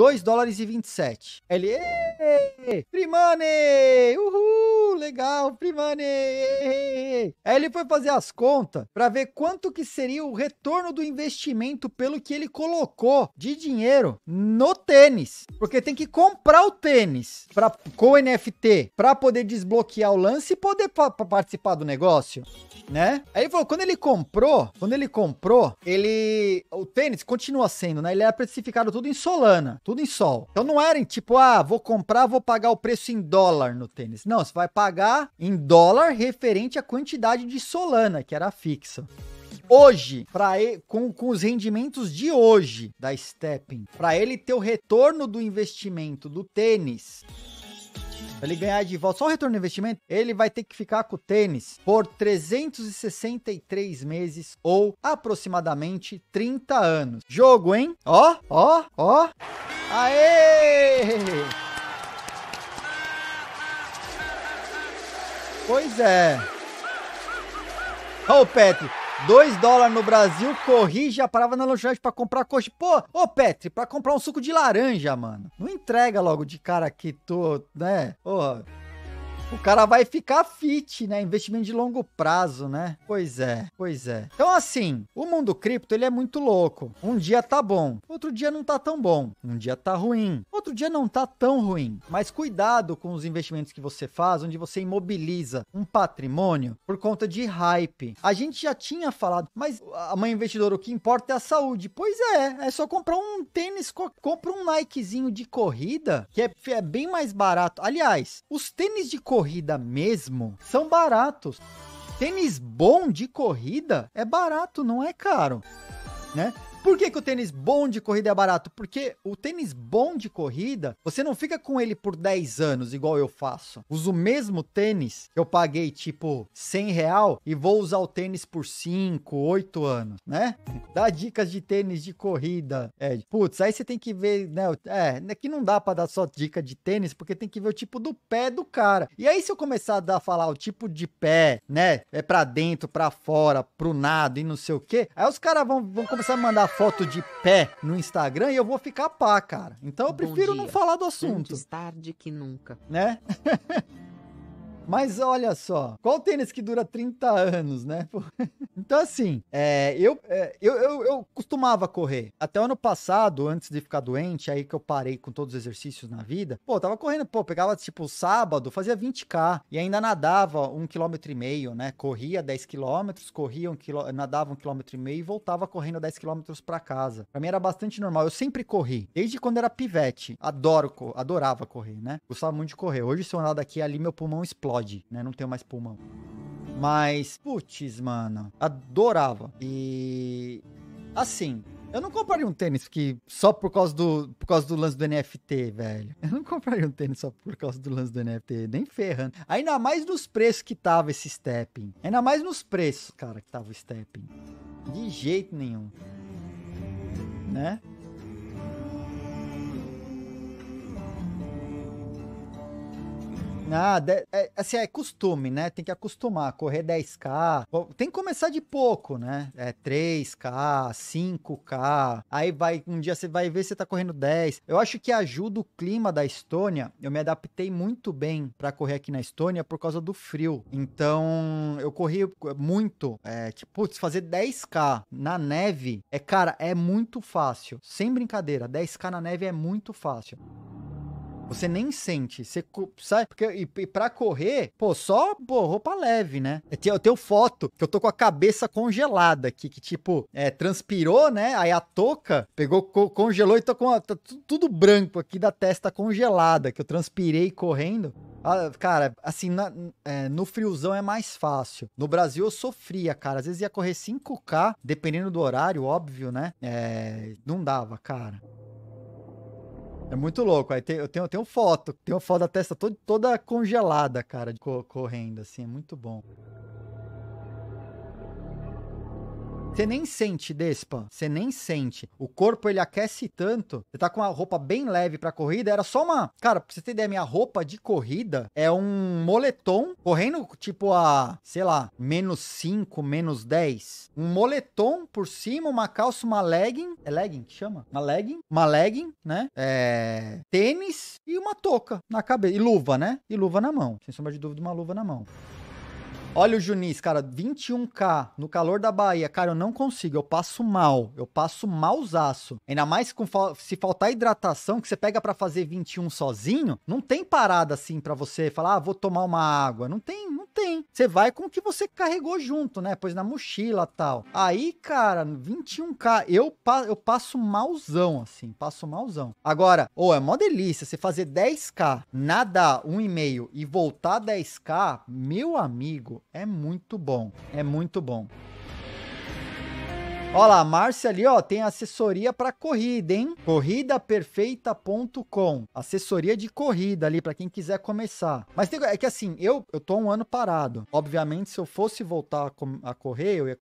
2 dólares e 27. Ele, Primane! Uhul! legal, Primani! Aí ele foi fazer as contas para ver quanto que seria o retorno do investimento pelo que ele colocou de dinheiro no tênis. Porque tem que comprar o tênis pra, com o NFT para poder desbloquear o lance e poder pa participar do negócio, né? Aí ele falou, quando ele comprou, quando ele comprou, ele... O tênis continua sendo, né? Ele era é precificado tudo em Solana, tudo em Sol. Então não era em tipo, ah, vou comprar, vou pagar o preço em dólar no tênis. Não, você vai pagar pagar em dólar referente à quantidade de Solana, que era fixa hoje, para ele, com, com, os rendimentos de hoje da Steppen, para ele ter o retorno do investimento do tênis. Pra ele ganhar de volta só o retorno do investimento, ele vai ter que ficar com o tênis por 363 meses ou aproximadamente 30 anos. Jogo, hein? Ó, ó, ó. Aê! Pois é. Ô, oh, Petri, 2 dólares no Brasil, corri já parava na lanchonete para comprar coxa. Pô, ô oh, Petri, para comprar um suco de laranja, mano. Não entrega logo de cara que tô, né? Porra. Oh o cara vai ficar fit, né? Investimento de longo prazo, né? Pois é, pois é. Então, assim, o mundo cripto, ele é muito louco. Um dia tá bom, outro dia não tá tão bom. Um dia tá ruim, outro dia não tá tão ruim. Mas cuidado com os investimentos que você faz, onde você imobiliza um patrimônio por conta de hype. A gente já tinha falado, mas a mãe investidora, o que importa é a saúde. Pois é, é só comprar um tênis, compra um Nikezinho de corrida, que é, é bem mais barato. Aliás, os tênis de corrida corrida mesmo são baratos. Tênis bom de corrida é barato, não é caro, né? Por que, que o tênis bom de corrida é barato? Porque o tênis bom de corrida, você não fica com ele por 10 anos, igual eu faço. Uso o mesmo tênis que eu paguei, tipo, 100 real e vou usar o tênis por 5, 8 anos, né? Dá dicas de tênis de corrida, Ed. Putz, aí você tem que ver, né? É, é, que não dá pra dar só dica de tênis, porque tem que ver o tipo do pé do cara. E aí, se eu começar a dar, falar o tipo de pé, né? É pra dentro, pra fora, pro nada e não sei o quê, aí os caras vão, vão começar a mandar foto de pé no Instagram e eu vou ficar pá, cara. Então eu prefiro não falar do assunto. Antes tarde que nunca. Né? Mas olha só, qual tênis que dura 30 anos, né? Então, assim, é, eu, é, eu, eu, eu costumava correr. Até o ano passado, antes de ficar doente, aí que eu parei com todos os exercícios na vida, pô, tava correndo, pô, pegava tipo sábado, fazia 20k e ainda nadava um quilômetro e meio, né? Corria 10 quilômetros, corria um nadava um quilômetro e meio e voltava correndo 10 quilômetros para casa. Pra mim era bastante normal. Eu sempre corri, desde quando era pivete. Adoro, adorava correr, né? Gostava muito de correr. Hoje, se eu andar daqui ali, meu pulmão explode explode, né? Não tenho mais pulmão. Mas, putz, mano, adorava. E assim, eu não compraria um tênis que só por causa do por causa do lance do NFT, velho. Eu não compraria um tênis só por causa do lance do NFT, nem ferrando. Ainda mais nos preços que tava esse stepping. Ainda mais nos preços, cara, que tava o stepping. De jeito nenhum. Né? Ah, é, assim, é costume, né? Tem que acostumar. Correr 10K. Tem que começar de pouco, né? É 3K, 5K. Aí vai, um dia você vai ver se tá correndo 10. Eu acho que ajuda o clima da Estônia. Eu me adaptei muito bem para correr aqui na Estônia por causa do frio. Então, eu corri muito. É, tipo, putz, fazer 10K na neve é, cara, é muito fácil. Sem brincadeira, 10K na neve é muito fácil. Você nem sente. Você sai. Porque, e, e pra correr, pô, só pô, roupa leve, né? Eu tenho foto que eu tô com a cabeça congelada aqui, que tipo, é, transpirou, né? Aí a touca pegou, congelou e tô com a, tá tudo branco aqui da testa congelada, que eu transpirei correndo. Ah, cara, assim, na, é, no friozão é mais fácil. No Brasil eu sofria, cara. Às vezes ia correr 5K, dependendo do horário, óbvio, né? É, não dava, cara. É muito louco. Aí tem, eu, tenho, eu tenho foto, tenho foto da testa toda, toda congelada, cara, de correndo, assim, é muito bom. Você nem sente, Despa. Você nem sente. O corpo, ele aquece tanto. Você tá com uma roupa bem leve pra corrida. Era só uma... Cara, pra você ter ideia, minha roupa de corrida é um moletom correndo, tipo, a... Sei lá, menos 5, menos 10. Um moletom por cima, uma calça, uma legging. É legging que chama? Uma legging. Uma legging, né? É... Tênis e uma touca na cabeça. E luva, né? E luva na mão. Sem sombra de dúvida, uma luva na mão. Olha o Junis, cara, 21k no calor da Bahia. Cara, eu não consigo, eu passo mal. Eu passo malzaço. Ainda mais com, se faltar hidratação, que você pega para fazer 21 sozinho, não tem parada assim para você falar, ah, vou tomar uma água. Não tem, não tem. Você vai com o que você carregou junto, né? Pois na mochila tal. Aí, cara, 21k, eu, pa eu passo malzão, assim, passo malzão. Agora, ou oh, é mó delícia você fazer 10k, nadar 1,5 e voltar 10k, meu amigo é muito bom, é muito bom. Olha lá, a Márcia ali, ó, tem assessoria para corrida, hein? Corridaperfeita.com. Assessoria de corrida ali para quem quiser começar. Mas tem, é que assim, eu, eu tô um ano parado. Obviamente, se eu fosse voltar a, a correr, eu ia.